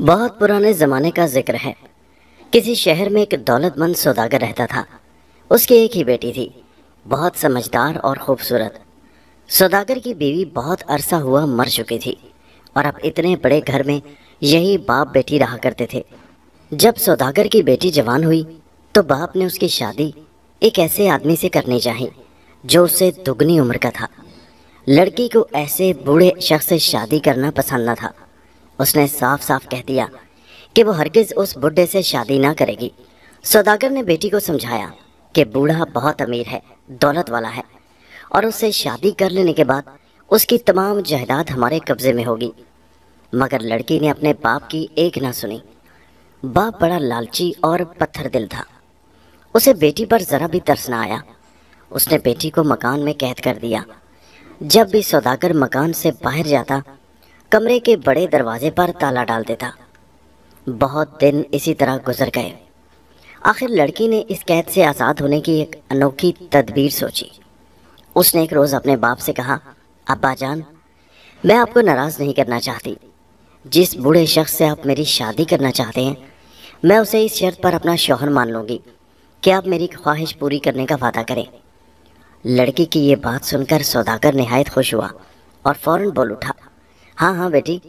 बहुत पुराने ज़माने का जिक्र है किसी शहर में एक दौलतमंद सौदागर रहता था उसकी एक ही बेटी थी बहुत समझदार और खूबसूरत सौदागर की बीवी बहुत अरसा हुआ मर चुकी थी और अब इतने बड़े घर में यही बाप बेटी रहा करते थे जब सौदागर की बेटी जवान हुई तो बाप ने उसकी शादी एक ऐसे आदमी से करनी चाहिए जो उससे दुगनी उम्र का था लड़की को ऐसे बूढ़े शख्स से शादी करना पसंद न था उसने साफ साफ कह दिया कि वो हरगिज़ उस बुढ़े से शादी ना करेगी सौदागर ने बेटी को समझाया कि बूढ़ा बहुत अमीर है दौलत वाला है और उससे शादी कर लेने के बाद उसकी तमाम जायदाद हमारे कब्ज़े में होगी मगर लड़की ने अपने बाप की एक ना सुनी बाप बड़ा लालची और पत्थर दिल था उसे बेटी पर ज़रा भी तरस ना आया उसने बेटी को मकान में कैद कर दिया जब भी सौदागर मकान से बाहर जाता कमरे के बड़े दरवाजे पर ताला डाल देता बहुत दिन इसी तरह गुजर गए आखिर लड़की ने इस कैद से आज़ाद होने की एक अनोखी तदबीर सोची उसने एक रोज़ अपने बाप से कहा अब्बा जान मैं आपको नाराज़ नहीं करना चाहती जिस बूढ़े शख्स से आप मेरी शादी करना चाहते हैं मैं उसे इस शर्त पर अपना शौहर मान लूँगी कि आप मेरी ख्वाहिश पूरी करने का वादा करें लड़की की ये बात सुनकर सौदागर नहायत खुश हुआ और फ़ौर बोल उठा हाँ हाँ बेटी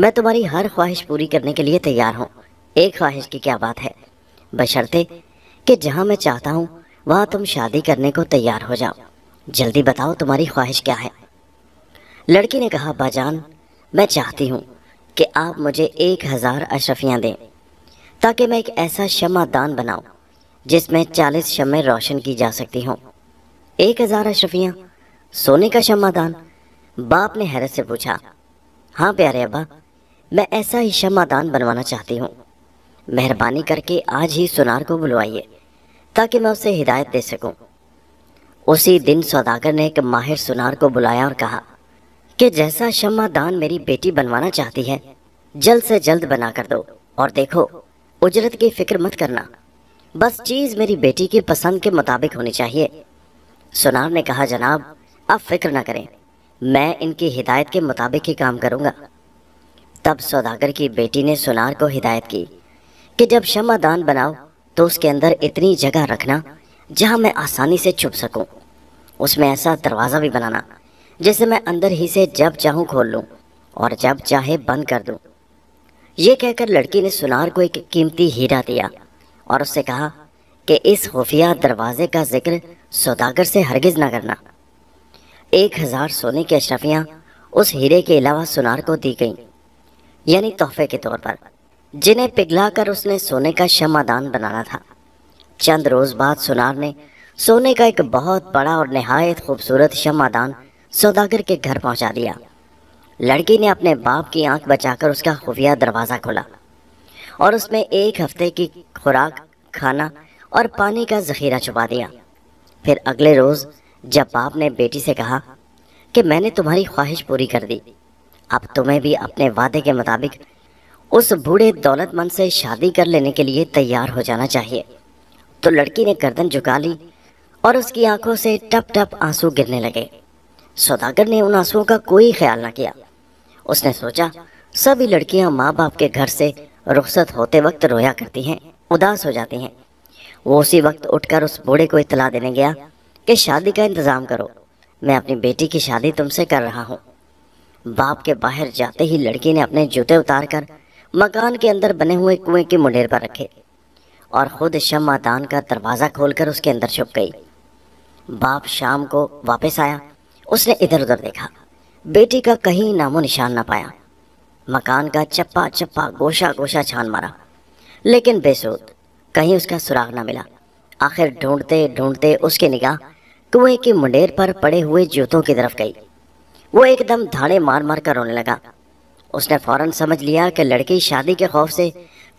मैं तुम्हारी हर ख्वाहिश पूरी करने के लिए तैयार हूँ एक ख्वाहिश की क्या बात है बशर्ते कि जहाँ मैं चाहता हूँ वहाँ तुम शादी करने को तैयार हो जाओ जल्दी बताओ तुम्हारी ख्वाहिश क्या है लड़की ने कहा बाजान मैं चाहती हूँ कि आप मुझे एक हज़ार अशरफियाँ दें ताकि मैं एक ऐसा दान बनाऊँ जिसमें चालीस शमें रोशन की जा सकती हों एक हज़ार अशरफियाँ सोने का दान बाप ने हैरत से पूछा हाँ प्यारे अब्बा मैं ऐसा ही शमादान बनवाना चाहती हूँ मेहरबानी करके आज ही सुनार को बुलवाइए ताकि मैं उसे हिदायत दे सकूँ उसी दिन सौदागर ने एक माहिर सुनार को बुलाया और कहा कि जैसा शमादान मेरी बेटी बनवाना चाहती है जल्द से जल्द बना कर दो और देखो उजरत की फिक्र मत करना बस चीज़ मेरी बेटी की पसंद के मुताबिक होनी चाहिए सुनार ने कहा जनाब आप फिक्र ना करें मैं इनकी हिदायत के मुताबिक ही काम करूँगा तब सौदागर की बेटी ने सुनार को हिदायत की कि जब शमा दान बनाओ तो उसके अंदर इतनी जगह रखना जहाँ मैं आसानी से छुप सकूँ उसमें ऐसा दरवाज़ा भी बनाना जैसे मैं अंदर ही से जब चाहूँ खोल लूँ और जब चाहे बंद कर दूँ ये कहकर लड़की ने सुनार को एक कीमती हीरा दिया और उससे कहा कि इस खुफिया दरवाजे का जिक्र सौदागर से हरगिज़ ना करना एक हज़ार सोने की अशरफियाँ उस हीरे के अलावा सुनार को दी गईं यानी तोहफे के तौर पर जिन्हें पिघला कर उसने सोने का शमादान बनाना था चंद रोज़ बाद सुनार ने सोने का एक बहुत बड़ा और नहायत खूबसूरत शमादान सौदागर के घर पहुंचा दिया लड़की ने अपने बाप की आंख बचाकर उसका खुफिया दरवाज़ा खोला और उसमें एक हफ्ते की खुराक खाना और पानी का जखीरा छुपा दिया फिर अगले रोज़ जब बाप ने बेटी से कहा कि मैंने तुम्हारी ख्वाहिश पूरी कर दी अब तुम्हें भी अपने वादे के मुताबिक उस बूढ़े दौलतमंद से शादी कर लेने के लिए तैयार हो जाना चाहिए तो लड़की ने गर्दन झुका ली और उसकी आंखों से टप टप आंसू गिरने लगे सौदागर ने उन आंसुओं का कोई ख्याल ना किया उसने सोचा सभी लड़कियां माँ बाप के घर से रुखसत होते वक्त रोया करती हैं उदास हो जाती हैं वो उसी वक्त उठकर उस बूढ़े को इतला देने गया कि शादी का इंतज़ाम करो मैं अपनी बेटी की शादी तुमसे कर रहा हूँ बाप के बाहर जाते ही लड़की ने अपने जूते उतार कर मकान के अंदर बने हुए कुएं की मुंडेर पर रखे और ख़ुद शमादान का दरवाज़ा खोलकर उसके अंदर छुप गई बाप शाम को वापस आया उसने इधर उधर देखा बेटी का कहीं नामो निशान ना पाया मकान का चप्पा चप्पा गोशा गोशा छान मारा लेकिन बेसूद कहीं उसका सुराग ना मिला आखिर ढूंढते ढूंढते उसकी निगाह कुएं की मुंडेर पर पड़े हुए जूतों की तरफ गई वो एकदम धाड़े मार मार कर रोने लगा उसने फौरन समझ लिया कि लड़की शादी के खौफ से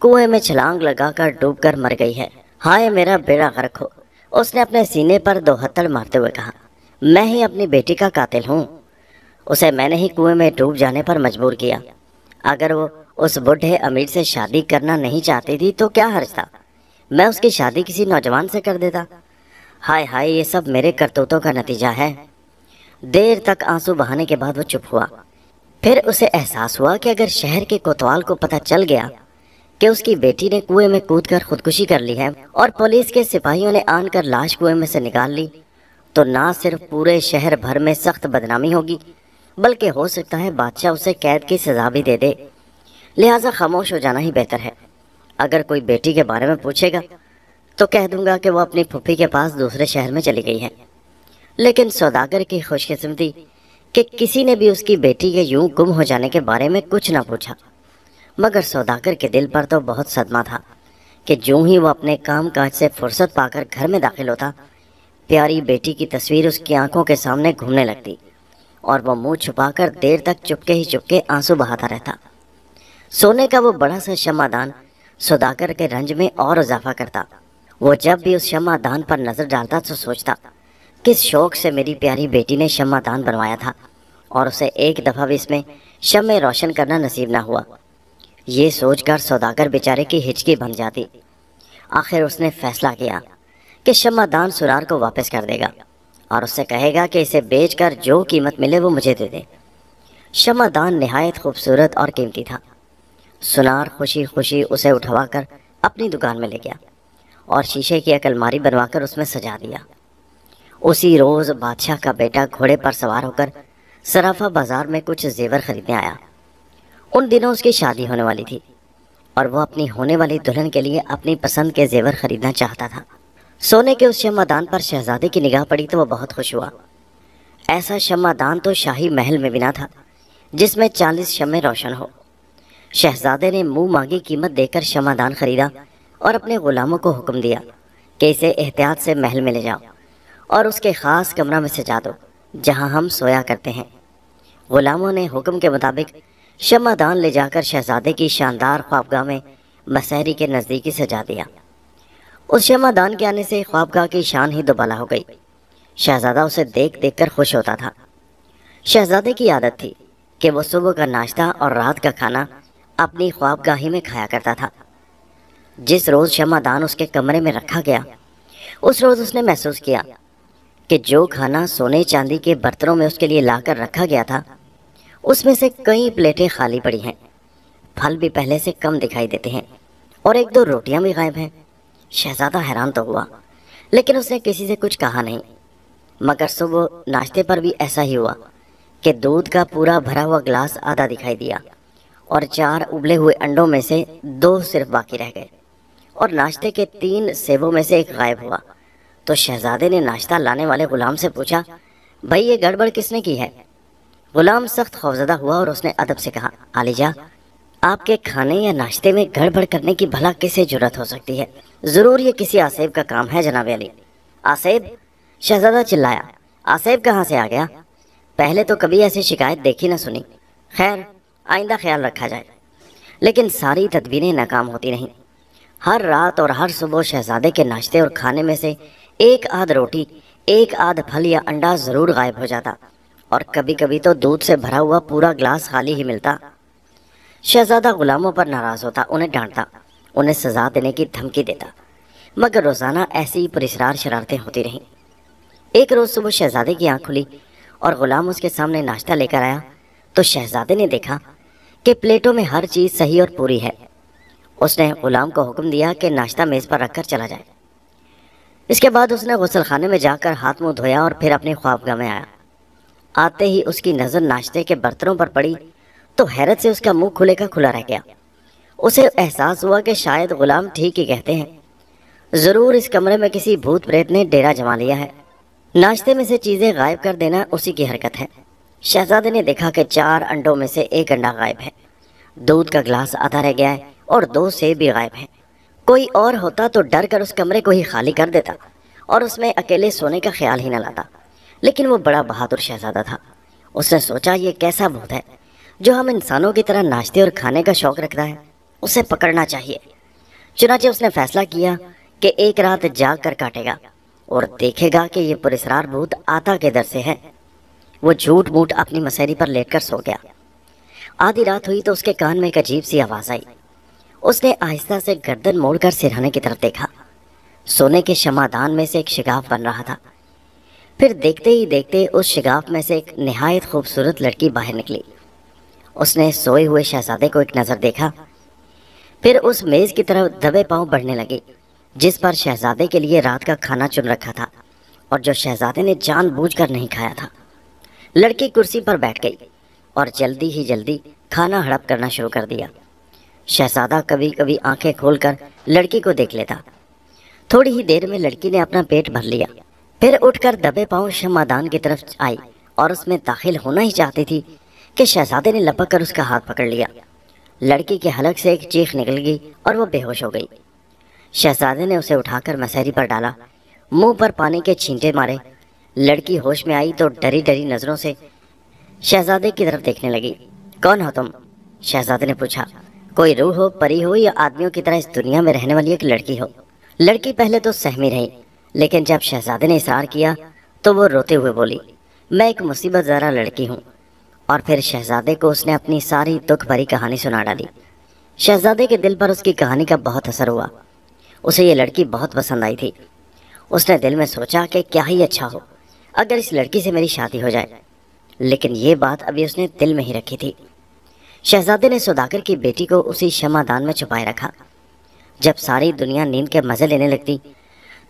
कुएं में छलांग लगाकर डूबकर मर गई है हाय मेरा बेड़ा गर्क हो उसने अपने सीने पर दो हथड़ मारते हुए कहा मैं ही अपनी बेटी का कातिल हूँ उसे मैंने ही कुएं में डूब जाने पर मजबूर किया अगर वो उस बुढ़े अमीर से शादी करना नहीं चाहती थी तो क्या हर्ज था मैं उसकी शादी किसी नौजवान से कर देता हाय हाय ये सब मेरे करतूतों का नतीजा है देर तक आंसू बहाने के बाद वो चुप हुआ फिर उसे एहसास हुआ कि अगर शहर के कोतवाल को पता चल गया कि उसकी बेटी ने कुएं में कूदकर खुदकुशी कर ली है और पुलिस के सिपाहियों ने आन कर लाश कुएं में से निकाल ली तो ना सिर्फ पूरे शहर भर में सख्त बदनामी होगी बल्कि हो सकता है बादशाह उसे कैद की सजा भी दे दे लिहाजा खामोश हो जाना ही बेहतर है अगर कोई बेटी के बारे में पूछेगा तो कह दूंगा कि वो अपनी पुप्पी के पास दूसरे शहर में चली गई है लेकिन सौदागर की खुशकिस्मती कि किसी ने भी उसकी बेटी के यूं गुम हो जाने के बारे में कुछ ना पूछा मगर सौदागर के दिल पर तो बहुत सदमा था कि जो ही वो अपने काम काज से फुर्सत पाकर घर में दाखिल होता प्यारी बेटी की तस्वीर उसकी आंखों के सामने घूमने लगती और वह मुंह छुपाकर देर तक चुपके ही चुपके आंसू बहाता रहता सोने का वो बड़ा सा शमादान सौदागर के रंज में और इजाफा करता वो जब भी उस शमादान पर नज़र डालता तो सोचता किस शौक से मेरी प्यारी बेटी ने शमादान बनवाया था और उसे एक दफ़ा भी इसमें शमे रोशन करना नसीब ना हुआ ये सोचकर सौदागर बेचारे की हिचकी बन जाती आखिर उसने फैसला किया कि शमादान सुरार को वापस कर देगा और उससे कहेगा कि इसे बेचकर जो कीमत मिले वो मुझे दे दे शमादान नहायत खूबसूरत और कीमती था सुनार खुशी खुशी उसे उठवा कर अपनी दुकान में ले गया और शीशे की एक अलमारी बनवाकर उसमें सजा दिया उसी रोज़ बादशाह का बेटा घोड़े पर सवार होकर सराफा बाज़ार में कुछ जेवर खरीदने आया उन दिनों उसकी शादी होने वाली थी और वह अपनी होने वाली दुल्हन के लिए अपनी पसंद के जेवर खरीदना चाहता था सोने के उस शमादान पर शहजादे की निगाह पड़ी तो वह बहुत खुश हुआ ऐसा शमादान तो शाही महल में बिना था जिसमें चालीस शमें रोशन हो शहजादे ने मुंह मांगी कीमत देकर शमादान खरीदा और अपने ग़ुलामों को हुक्म दिया कि इसे एहतियात से महल में ले जाओ और उसके ख़ास कमरा में सजा दो जहाँ हम सोया करते हैं ग़ुलामों ने हुक्म के मुताबिक शमादान ले जाकर शहजादे की शानदार ख्वाबगाह में मसहरी के नज़दीकी सजा दिया उस शमादान के आने से ख्वाबगाह की शान ही दोबाला हो गई शहजादा उसे देख देख कर खुश होता था शहजादे की आदत थी कि वह सुबह का नाश्ता और रात का खाना अपनी ख्वाबगाही में खाया करता था जिस रोज़ शमादान उसके कमरे में रखा गया उस रोज़ उसने महसूस किया कि जो खाना सोने चांदी के बर्तनों में उसके लिए लाकर रखा गया था उसमें से कई प्लेटें खाली पड़ी हैं फल भी पहले से कम दिखाई देते हैं और एक दो रोटियां भी गायब हैं शहजादा हैरान तो हुआ लेकिन उसने किसी से कुछ कहा नहीं मगर सुबह नाश्ते पर भी ऐसा ही हुआ कि दूध का पूरा भरा हुआ ग्लास आधा दिखाई दिया और चार उबले हुए अंडों में से दो सिर्फ बाकी रह गए और नाश्ते के तीन सेबों में से एक गायब हुआ तो शहजादे ने नाश्ता लाने वाले गुलाम से पूछा भाई ये गड़बड़ किसने की है गुलाम सख्त खौफजदा हुआ और उसने अदब से कहा आलिजा आपके खाने या नाश्ते में गड़बड़ करने की भला किसे जरूरत हो सकती है ज़रूर ये किसी आसेब का काम है जनाब अली आसेब शहजादा चिल्लाया आसेब कहाँ से आ गया पहले तो कभी ऐसी शिकायत देखी ना सुनी खैर आइंदा ख्याल रखा जाए लेकिन सारी तदबीरें नाकाम होती नहीं हर रात और हर सुबह शहजादे के नाश्ते और खाने में से एक आध रोटी एक आध फल या अंडा ज़रूर गायब हो जाता और कभी कभी तो दूध से भरा हुआ पूरा ग्लास खाली ही मिलता शहजादा गुलामों पर नाराज़ होता उन्हें डांटता उन्हें सजा देने की धमकी देता मगर रोज़ाना ऐसी ही परिसरार शरारतें होती रहीं एक रोज़ सुबह शहजादे की आँख खुली और ग़ुलाम उसके सामने नाश्ता लेकर आया तो शहजादे ने देखा कि प्लेटों में हर चीज़ सही और पूरी है उसने गुलाम को हुक्म दिया कि नाश्ता मेज़ पर रख कर चला जाए इसके बाद उसने गसल खाने में जाकर हाथ मुंह धोया और फिर अपने ख्वाबगा में आया आते ही उसकी नज़र नाश्ते के बर्तनों पर पड़ी तो हैरत से उसका मुंह खुले का खुला रह गया उसे एहसास हुआ कि शायद गुलाम ठीक ही कहते हैं ज़रूर इस कमरे में किसी भूत प्रेत ने डेरा जमा लिया है नाश्ते में से चीज़ें गायब कर देना उसी की हरकत है शहजादे ने देखा कि चार अंडों में से एक अंडा गायब है दूध का गिलास आधा रह गया है और दो सेब भी गायब हैं कोई और होता तो डर कर उस कमरे को ही खाली कर देता और उसमें अकेले सोने का ख्याल ही न लाता लेकिन वो बड़ा बहादुर शहजादा था उसने सोचा ये कैसा भूत है जो हम इंसानों की तरह नाश्ते और खाने का शौक़ रखता है उसे पकड़ना चाहिए चुनाचे उसने फैसला किया कि एक रात जाग कर काटेगा और देखेगा कि ये पुरस्रार भूत आता के दर से है वो झूठ मूठ अपनी मसहरी पर लेटकर सो गया आधी रात हुई तो उसके कान में एक अजीब सी आवाज़ आई उसने आहिस्ता से गर्दन मोड़कर सिरहाने की तरफ देखा सोने के शमादान में से एक शिगाफ बन रहा था फिर देखते ही देखते उस शिगाफ में से एक नहायत खूबसूरत लड़की बाहर निकली उसने सोए हुए शहजादे को एक नज़र देखा फिर उस मेज़ की तरफ दबे पांव बढ़ने लगे जिस पर शहजादे के लिए रात का खाना चुन रखा था और जो शहजादे ने जानबूझकर नहीं खाया था लड़की कुर्सी पर बैठ गई और जल्दी ही जल्दी खाना हड़प करना शुरू कर दिया शहजादा कभी कभी आंखें खोलकर लड़की को देख लेता थोड़ी ही देर में लड़की ने अपना पेट भर लिया फिर उठकर दबे पाँव शमादान की तरफ आई और उसमें दाखिल होना ही चाहती थी कि शहजादे ने लपक कर उसका हाथ पकड़ लिया लड़की के हलक से एक चीख निकल गई और वह बेहोश हो गई शहजादे ने उसे उठाकर मसहरी पर डाला मुंह पर पानी के छींटे मारे लड़की होश में आई तो डरी डरी नज़रों से शहजादे की तरफ देखने लगी कौन हो तुम शहजादे ने पूछा कोई रूह हो परी हो या आदमियों की तरह इस दुनिया में रहने वाली एक लड़की हो लड़की पहले तो सहमी रही लेकिन जब शहजादे ने इशार किया तो वो रोते हुए बोली मैं एक मुसीबत ज़रा लड़की हूँ और फिर शहजादे को उसने अपनी सारी दुख भरी कहानी सुना डाली शहजादे के दिल पर उसकी कहानी का बहुत असर हुआ उसे ये लड़की बहुत पसंद आई थी उसने दिल में सोचा कि क्या ही अच्छा हो अगर इस लड़की से मेरी शादी हो जाए लेकिन ये बात अभी उसने दिल में ही रखी थी शहजादे ने सुधाकर की बेटी को उसी शमादान में छुपाए रखा जब सारी दुनिया नींद के मज़े लेने लगती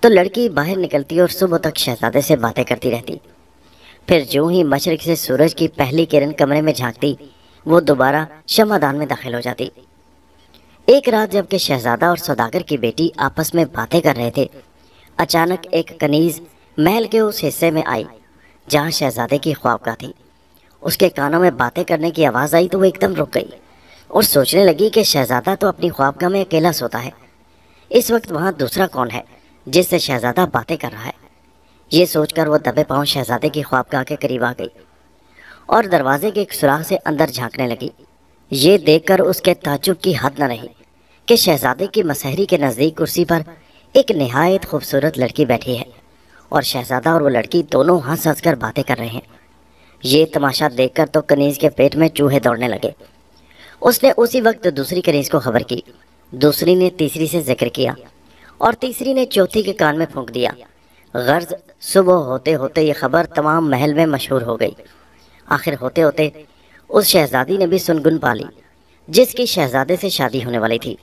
तो लड़की बाहर निकलती और सुबह तक शहजादे से बातें करती रहती फिर जो ही मशरक से सूरज की पहली किरण कमरे में झांकती वो दोबारा शमादान में दाखिल हो जाती एक रात जबकि शहजादा और सौदागर की बेटी आपस में बातें कर रहे थे अचानक एक कनीज़ महल के उस हिस्से में आई जहाँ शहजादे की ख्वाबगा थी उसके कानों में बातें करने की आवाज़ आई तो वो एकदम रुक गई और सोचने लगी कि शहज़ादा तो अपनी ख्वाबगाह में अकेला सोता है इस वक्त वहाँ दूसरा कौन है जिससे शहज़ादा बातें कर रहा है ये सोचकर वो दबे पाँव शहज़ादे की ख्वाबगाह के करीब आ गई और दरवाजे के एक सुराख से अंदर झांकने लगी ये देखकर उसके ताजुब की हद न रही कि शहज़ादे की मसहरी के नज़दीक कुर्सी पर एक नहायत खूबसूरत लड़की बैठी है और शहज़ादा और वो लड़की दोनों हंस हंस कर बातें कर रहे हैं ये तमाशा देखकर तो कनीज के पेट में चूहे दौड़ने लगे उसने उसी वक्त दूसरी कनीज को खबर की दूसरी ने तीसरी से जिक्र किया और तीसरी ने चौथी के कान में फूंक दिया गर्ज सुबह होते होते ये खबर तमाम महल में मशहूर हो गई आखिर होते होते उस शहजादी ने भी सुनगुन पा ली जिसकी शहजादे से शादी होने वाली थी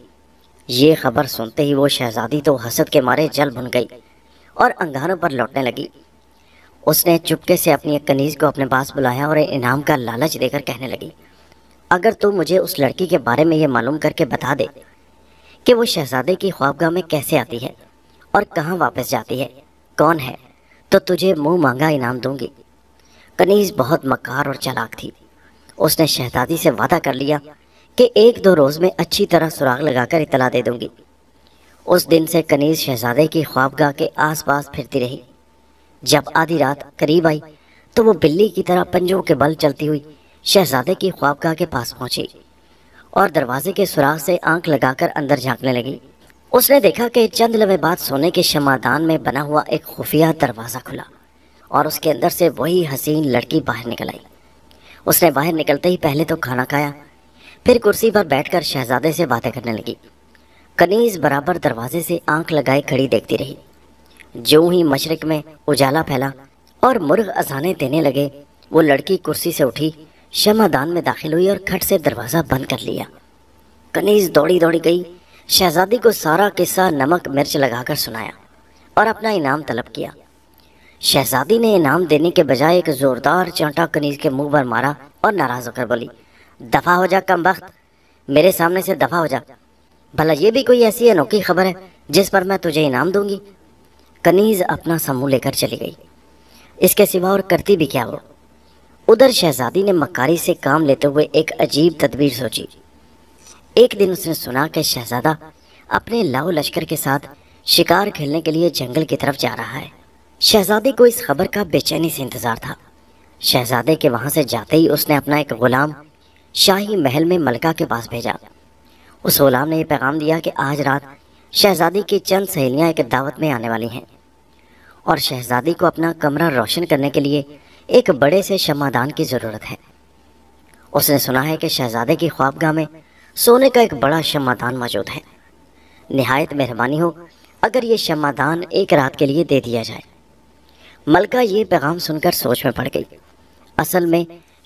ये खबर सुनते ही वो शहजादी तो हसद के मारे जल भुन गई और अंगारों पर लौटने लगी उसने चुपके से अपनी एक कनीज को अपने पास बुलाया और इनाम का लालच देकर कहने लगी अगर तू मुझे उस लड़की के बारे में ये मालूम करके बता दे कि वो शहजादे की ख्वाबगाह में कैसे आती है और कहाँ वापस जाती है कौन है तो तुझे मुंह मांगा इनाम दूंगी कनीज बहुत मकार और चलाक थी उसने शहजादी से वादा कर लिया कि एक दो रोज़ में अच्छी तरह सुराग लगाकर इतला दे दूंगी उस दिन से कनीज शहजादे की ख्वाबगाह के आसपास फिरती रही जब आधी रात करीब आई तो वो बिल्ली की तरह पंजों के बल चलती हुई शहजादे की ख्वाबगाह के पास पहुंची और दरवाजे के सुराख से आंख लगाकर अंदर झांकने लगी उसने देखा कि चंद लम्हे बाद सोने के शमादान में बना हुआ एक खुफिया दरवाज़ा खुला और उसके अंदर से वही हसीन लड़की बाहर निकल आई उसने बाहर निकलते ही पहले तो खाना खाया फिर कुर्सी पर बैठकर शहजादे से बातें करने लगी कनीज बराबर दरवाजे से आंख लगाए खड़ी देखती रही जो ही मशरक में उजाला फैला और मुर्ग अजाने देने लगे वो लड़की कुर्सी से उठी शमादान में दाखिल हुई और खट से दरवाज़ा बंद कर लिया कनीज दौड़ी दौड़ी गई शहजादी को सारा किस्सा नमक मिर्च लगाकर सुनाया और अपना इनाम तलब किया शहजादी ने इनाम देने के बजाय एक ज़ोरदार चांटा कनीज के मुंह पर मारा और नाराज़ होकर बोली दफ़ा हो जा कम वक्त मेरे सामने से दफ़ा हो जा भला ये भी कोई ऐसी अनोखी खबर है जिस पर मैं तुझे इनाम दूंगी कनीज अपना समूह लेकर चली गई इसके सिवा और करती भी क्या वो उधर शहजादी ने मकारी से काम लेते हुए एक अजीब तदबीर सोची एक दिन उसने सुना कि शहजादा अपने लाओ लश्कर के साथ शिकार खेलने के लिए जंगल की तरफ जा रहा है शहजादी को इस खबर का बेचैनी से इंतज़ार था शहजादे के वहाँ से जाते ही उसने अपना एक ग़ुलाम शाही महल में मलका के पास भेजा उस ग़ुलाम ने यह पैगाम दिया कि आज रात शहजादी की चंद सहेलियाँ एक दावत में आने वाली हैं और शहजादी को अपना कमरा रोशन करने के लिए एक बड़े से शमादान की ज़रूरत है उसने सुना है कि शहजादे की ख्वाबगाह में सोने का एक बड़ा शमादान मौजूद है नहायत मेहरबानी हो अगर ये शमादान एक रात के लिए दे दिया जाए मलका ये पैगाम सुनकर सोच में पड़ गई असल में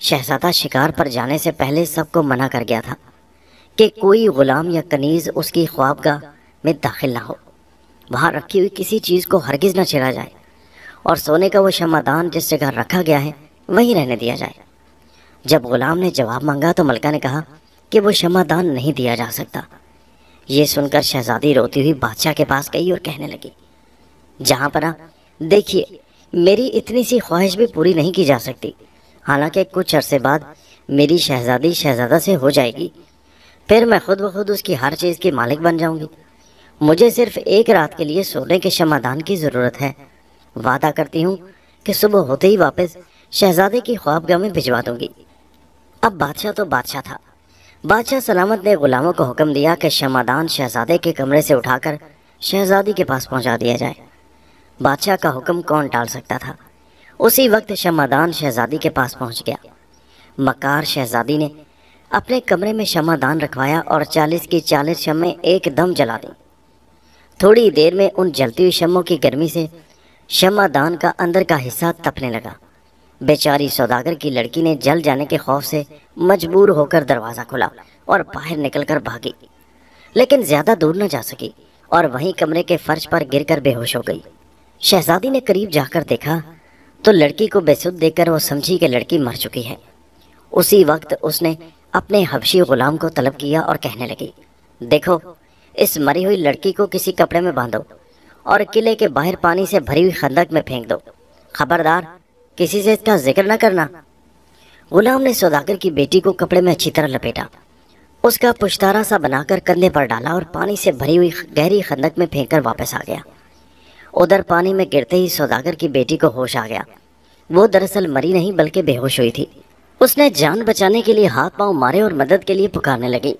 शहजादा शिकार पर जाने से पहले सबको मना कर गया था कि कोई ग़ुलाम या कनीज़ उसकी ख्वाबगाह में दाखिल ना हो वहाँ रखी हुई किसी चीज़ को हरगिज़ न छेड़ा जाए और सोने का वो शमादान जिस जगह रखा गया है वहीं रहने दिया जाए जब गुलाम ने जवाब मांगा तो मलका ने कहा कि वो शमादान नहीं दिया जा सकता ये सुनकर शहजादी रोती हुई बादशाह के पास गई और कहने लगी जहाँ पर देखिए मेरी इतनी सी ख्वाहिश भी पूरी नहीं की जा सकती हालांकि कुछ अरसे बाद मेरी शहजादी शहजादा से हो जाएगी फिर मैं खुद ब खुद उसकी हर चीज़ की मालिक बन जाऊंगी मुझे सिर्फ एक रात के लिए सोने के क्षमादान की ज़रूरत है वादा करती हूँ कि सुबह होते ही वापस शहजादे की ख्वाबगाह में भिजवा दूंगी अब बादशाह तो बादशाह था बादशाह सलामत ने गुलामों को हुक्म दिया कि शमादान शहजादे के कमरे से उठाकर शहजादी के पास पहुंचा दिया जाए बादशाह का हुक्म कौन टाल सकता था उसी वक्त शमादान शहजादी के पास पहुंच गया मकार शहजादी ने अपने कमरे में शमादान रखवाया और चालीस की 40 शमें एकदम जला दी थोड़ी देर में उन जलती हुई शमों की गर्मी से शमा दान का अंदर का हिस्सा तपने लगा बेचारी सौदागर की लड़की ने जल जाने के खौफ से मजबूर होकर दरवाज़ा खोला और बाहर निकलकर भागी लेकिन ज़्यादा दूर न जा सकी और वहीं कमरे के फर्श पर गिरकर बेहोश हो गई शहजादी ने करीब जाकर देखा तो लड़की को बेसुध देखकर वो समझी कि लड़की मर चुकी है उसी वक्त उसने अपने हबशी ग़ुलाम को तलब किया और कहने लगी देखो इस मरी हुई लड़की को किसी कपड़े में बांधो और किले के बाहर पानी से भरी हुई खंदक में फेंक दो खबरदार किसी से इसका जिक्र न करना गुलाम ने सौदागर की बेटी को कपड़े में अच्छी तरह लपेटा उसका पुश्तारा सा बनाकर कंधे पर डाला और पानी से भरी हुई गहरी खंदक में फेंक कर वापस आ गया उधर पानी में गिरते ही सौदागर की बेटी को होश आ गया वो दरअसल मरी नहीं बल्कि बेहोश हुई थी उसने जान बचाने के लिए हाथ पांव मारे और मदद के लिए पुकारने लगी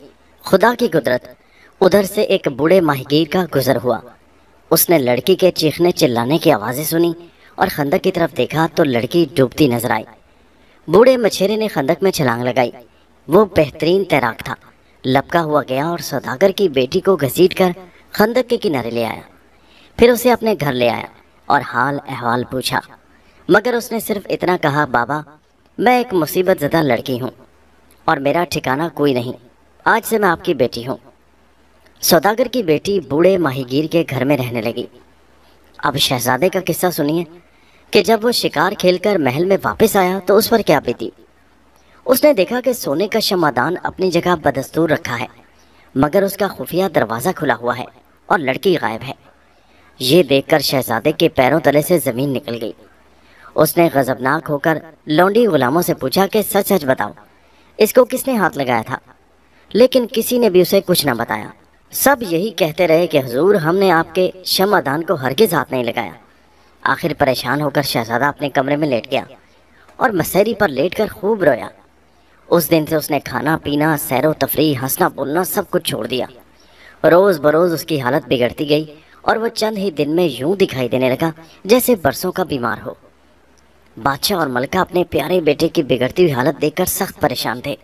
खुदा की कुदरत उधर से एक बूढ़े माहगीर का गुजर हुआ उसने लड़की के चीखने चिल्लाने की आवाज़ें सुनी और खंदक की तरफ देखा तो लड़की डूबती नजर आई बूढ़े मछेरे ने खंदक में छलांग लगाई वो बेहतरीन तैराक था लपका हुआ गया और सौदागर की बेटी को घसीट कर खंदक के किनारे ले आया फिर उसे अपने घर ले आया और हाल अहवाल पूछा मगर उसने सिर्फ इतना कहा बाबा मैं एक मुसीबत ज़दा लड़की हूँ और मेरा ठिकाना कोई नहीं आज से मैं आपकी बेटी हूँ सौदागर की बेटी बूढ़े माहिगीर के घर में रहने लगी अब शहजादे का किस्सा सुनिए कि जब वो शिकार खेलकर महल में वापस आया तो उस पर क्या बीती उसने देखा कि सोने का शमादान अपनी जगह बदस्तूर रखा है मगर उसका खुफिया दरवाज़ा खुला हुआ है और लड़की गायब है ये देखकर शहजादे के पैरों तले से ज़मीन निकल गई उसने गजबनाक होकर लौंडी गुलामों से पूछा कि सच सच बताओ इसको किसने हाथ लगाया था लेकिन किसी ने भी उसे कुछ न बताया सब यही कहते रहे कि हजूर हमने आपके शमादान को हरगिज हाथ नहीं लगाया आखिर परेशान होकर शहजादा अपने कमरे में लेट गया और मसहरी पर लेट कर खूब रोया उस दिन से उसने खाना पीना सैर तफरी हंसना बोलना सब कुछ छोड़ दिया रोज़ बरोज़ उसकी हालत बिगड़ती गई और वह चंद ही दिन में यूं दिखाई देने लगा जैसे बरसों का बीमार हो बादशाह और मलका अपने प्यारे बेटे की बिगड़ती हुई हालत देखकर सख्त परेशान थे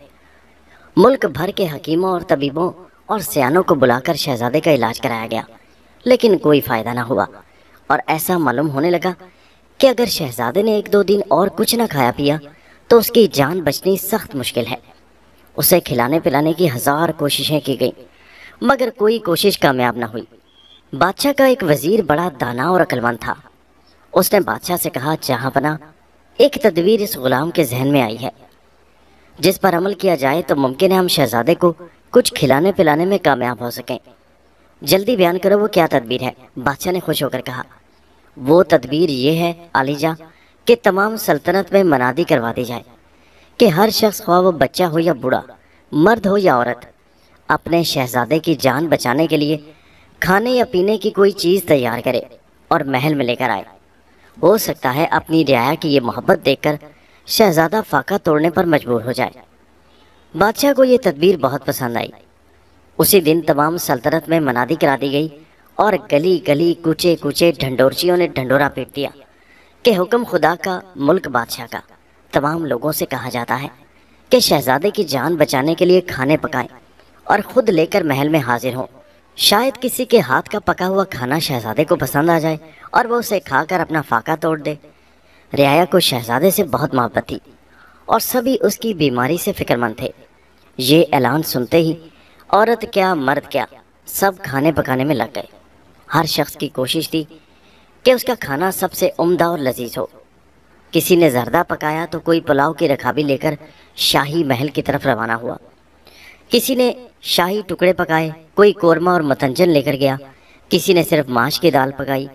मुल्क भर के हकीमों और तबीबों और सियानों को बुलाकर शहजादे का इलाज कराया गया लेकिन कोई फ़ायदा ना हुआ और ऐसा मालूम होने लगा कि अगर शहजादे ने एक दो दिन और कुछ ना खाया पिया तो उसकी जान बचनी सख्त मुश्किल है उसे खिलाने पिलाने की हज़ार कोशिशें की गई मगर कोई कोशिश कामयाब ना हुई बादशाह का एक वज़ीर बड़ा दाना और अकलमंद था उसने बादशाह से कहा जहाँ बना एक तदवीर इस गुलाम के जहन में आई है जिस पर अमल किया जाए तो मुमकिन है हम शहजादे को कुछ खिलाने पिलाने में कामयाब हो सकें जल्दी बयान करो वो क्या तदबीर है बादशाह ने खुश होकर कहा वो तदबीर ये है अलीजा कि तमाम सल्तनत में मनादी करवा दी जाए कि हर शख्स ख्वा वो बच्चा हो या बूढ़ा मर्द हो या औरत अपने शहजादे की जान बचाने के लिए खाने या पीने की कोई चीज़ तैयार करे और महल में लेकर आए हो सकता है अपनी रियाया की ये मोहब्बत देखकर शहजादा फाका तोड़ने पर मजबूर हो जाए बादशाह को यह तदबीर बहुत पसंद आई उसी दिन तमाम सल्तनत में मनादी करा दी गई और गली गली कूचे कूचे ढंडोरचियों ने ढंडोरा पीट दिया कि हुक्म खुदा का मुल्क बादशाह का तमाम लोगों से कहा जाता है कि शहजादे की जान बचाने के लिए खाने पकाएं और ख़ुद लेकर महल में हाजिर हों शायद किसी के हाथ का पका हुआ खाना शहजादे को पसंद आ जाए और वह उसे खाकर अपना फाका तोड़ दे रियाया को शहजादे से बहुत मोहब्बत थी और सभी उसकी बीमारी से फिक्रमंद थे ये ऐलान सुनते ही औरत क्या मर्द क्या सब खाने पकाने में लग गए हर शख्स की कोशिश थी कि उसका खाना सबसे उम्दा और लजीज हो किसी ने जरदा पकाया तो कोई पुलाव की रखाबी लेकर शाही महल की तरफ रवाना हुआ किसी ने शाही टुकड़े पकाए कोई कोरमा और मतंजन लेकर गया किसी ने सिर्फ माश की दाल पकाई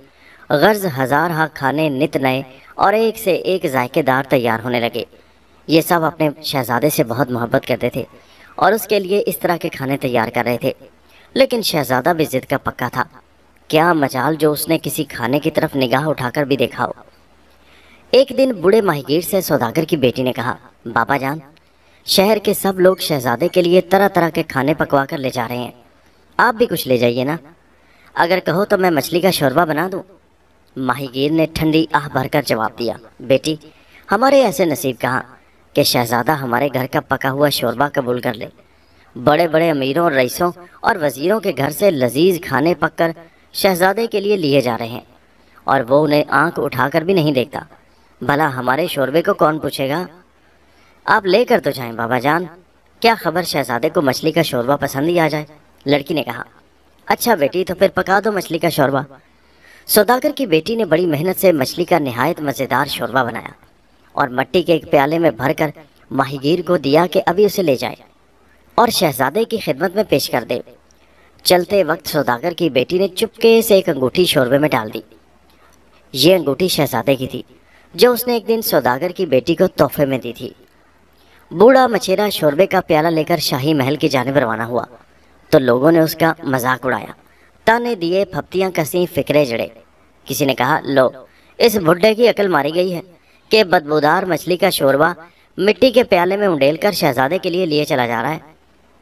गर्ज हजार हाँ खाने नित नए और एक से एक जायकेदार तैयार होने लगे ये सब अपने शहज़ादे से बहुत मोहब्बत करते थे और उसके लिए इस तरह के खाने तैयार कर रहे थे लेकिन शहज़ादा भी जिद का पक्का था क्या मजाल जो उसने किसी खाने की तरफ निगाह उठाकर भी देखा हो एक दिन बूढ़े माहिगीर से सौदागर की बेटी ने कहा बाबा जान शहर के सब लोग शहजादे के लिए तरह तरह के खाने पकवा कर ले जा रहे हैं आप भी कुछ ले जाइए ना अगर कहो तो मैं मछली का शोरबा बना दूँ माहिगीर ने ठंडी आह भरकर जवाब दिया बेटी हमारे ऐसे नसीब कहाँ कि शहज़ादा हमारे घर का पका हुआ शोरबा कबूल कर ले बड़े बड़े अमीरों रईसों और वज़ीरों के घर से लजीज खाने पक कर शहज़ादे के लिए लिए जा रहे हैं और वो उन्हें आंख उठाकर भी नहीं देखता भला हमारे शोरबे को कौन पूछेगा आप लेकर तो जाएं बाबा जान क्या खबर शहजादे को मछली का शोरबा पसंद ही आ जाए लड़की ने कहा अच्छा बेटी तो फिर पका दो मछली का शोरबा सौदागर की बेटी ने बड़ी मेहनत से मछली का नहायत मज़ेदार शोरबा बनाया और मट्टी के एक प्याले में भरकर माहिगीर को दिया कि अभी उसे ले जाए और शहजादे की खिदमत में पेश कर दे चलते वक्त सौदागर की बेटी ने चुपके से एक अंगूठी शोरबे में डाल दी ये अंगूठी शहजादे की थी जो उसने एक दिन सौदागर की बेटी को तोहफे में दी थी बूढ़ा मछेरा शोरबे का प्याला लेकर शाही महल की जानब रवाना हुआ तो लोगों ने उसका मजाक उड़ाया ताने दिए फप्तियाँ कसी फिक्रे जड़े किसी ने कहा लो इस बुढ़े की अकल मारी गई है कि बदबूदार मछली का शोरबा मिट्टी के प्याले में उंडेलकर शहजादे के लिए लिए चला जा रहा है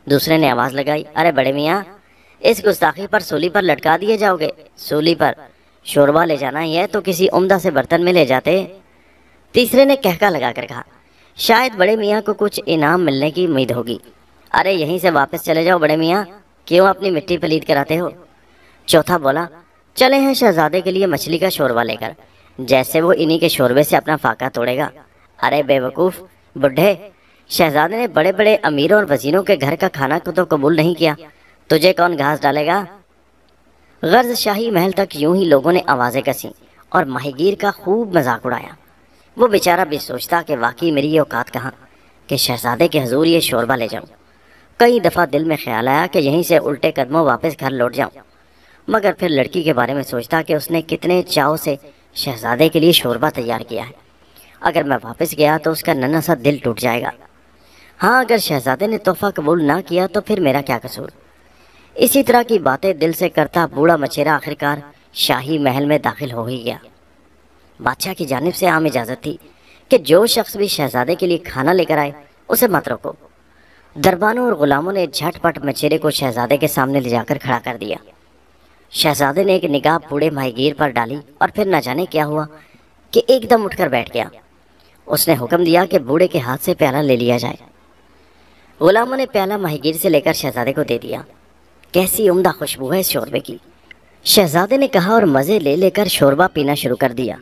दूसरे ने आवाज़ लगाई अरे बड़े मियाँ इस गुस्ताखी पर सूली पर लटका दिए जाओगे सूली पर शोरबा ले जाना ही है तो किसी उम्दा से बर्तन में ले जाते तीसरे ने कहका लगा कर कहा शायद बड़े मियाँ को कुछ इनाम मिलने की उम्मीद होगी अरे यहीं से वापस चले जाओ बड़े मियाँ क्यों अपनी मिट्टी पलीद कराते हो चौथा बोला चले हैं शहजादे के लिए मछली का शोरबा लेकर जैसे वो इन्हीं के शोरबे से अपना फाका तोड़ेगा अरे बेवकूफ़ बुढ़े शहजादे ने बड़े बड़े अमीरों और वजीरों के घर का खाना को तो कबूल नहीं किया तुझे कौन घास डालेगा गर्ज शाही महल तक यूं ही लोगों ने आवाज़ें कसी और माहिगीर का खूब मजाक उड़ाया वो बेचारा भी सोचता कि वाकई मेरी ये औकात कहाँ कि शहजादे के हजूर ये शोरबा ले जाऊं कई दफ़ा दिल में ख्याल आया कि यहीं से उल्टे कदमों वापस घर लौट जाऊं मगर फिर लड़की के बारे में सोचता कि उसने कितने चाव से शहजादे के लिए शोरबा तैयार किया है अगर मैं वापस गया तो उसका नन्ना सा दिल टूट जाएगा हाँ अगर शहजादे ने तोहफा कबूल ना किया तो फिर मेरा क्या कसूर इसी तरह की बातें दिल से करता बूढ़ा मचेरा आखिरकार शाही महल में दाखिल हो ही गया बादशाह की जानब से आम इजाज़त थी कि जो शख्स भी शहजादे के लिए खाना लेकर आए उसे मत रोको दरबानों और ग़ुलामों ने झटपट मचेरे को शहजादे के सामने ले जाकर खड़ा कर दिया शहजादे ने एक निगाह बूढ़े माहगीर पर डाली और फिर न जाने क्या हुआ कि एकदम उठकर बैठ गया उसने हुक्म दिया कि बूढ़े के हाथ से प्याला ले लिया जाए गुलामों ने प्याला माहगीर से लेकर शहजादे को दे दिया कैसी उम्दा खुशबू है इस शोरबे की शहजादे ने कहा और मज़े ले लेकर शोरबा पीना शुरू कर दिया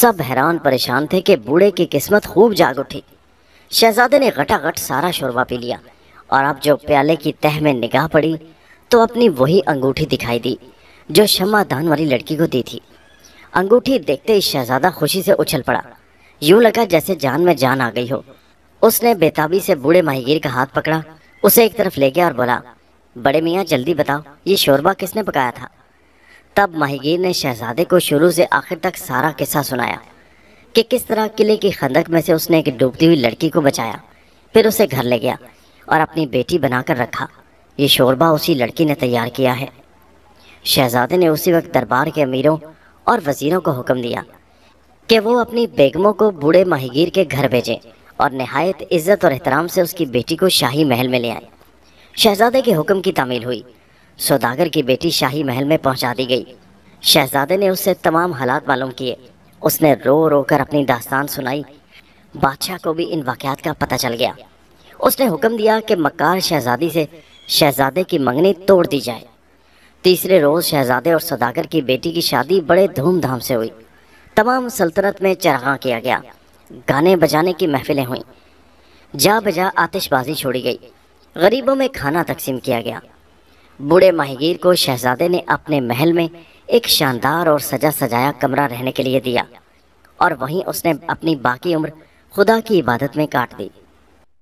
सब हैरान परेशान थे कि बूढ़े की किस्मत खूब जाग उठी शहजादे ने घटाघट गट सारा शोरबा पी लिया और अब जो प्याले की तह में निगाह पड़ी तो अपनी वही अंगूठी दिखाई दी जो शम्मा दान वाली लड़की को दी थी अंगूठी देखते ही शहजादा खुशी से उछल पड़ा यूं लगा जैसे जान में जान आ गई हो उसने बेताबी से बूढ़े माहिगीर का हाथ पकड़ा उसे एक तरफ ले गया और बोला बड़े मियाँ जल्दी बताओ ये शोरबा किसने पकाया था तब माहिगीर ने शहजादे को शुरू से आखिर तक सारा किस्सा सुनाया कि किस तरह किले की खंदक में से उसने एक डूबती हुई लड़की को बचाया फिर उसे घर ले गया और अपनी बेटी बनाकर रखा ये शोरबा उसी लड़की ने तैयार किया है शहजादे ने उसी वक्त दरबार के अमीरों और वजीरों को हुक्म दिया कि वो अपनी बेगमों को बूढ़े माहिगीर के घर भेजें और नहायत इज्जत और एहतराम से उसकी बेटी को शाही महल में ले आए शहजादे के हुक्म की तामील हुई सौदागर की बेटी शाही महल में पहुंचा दी गई शहजादे ने उससे तमाम हालात मालूम किए उसने रो रो कर अपनी दास्तान सुनाई बादशाह को भी इन वाक़ात का पता चल गया उसने हुक्म दिया कि मक्कार शहजादी से शहजादे की मंगनी तोड़ दी जाए तीसरे रोज़ शहजादे और सदागर की बेटी की शादी बड़े धूमधाम से हुई तमाम सल्तनत में चरहा किया गया गाने बजाने की महफिलें हुईं जा बजा आतिशबाजी छोड़ी गई गरीबों में खाना तकसीम किया गया बूढ़े माहिगीर को शहजादे ने अपने महल में एक शानदार और सजा सजाया कमरा रहने के लिए दिया और वहीं उसने अपनी बाकी उम्र खुदा की इबादत में काट दी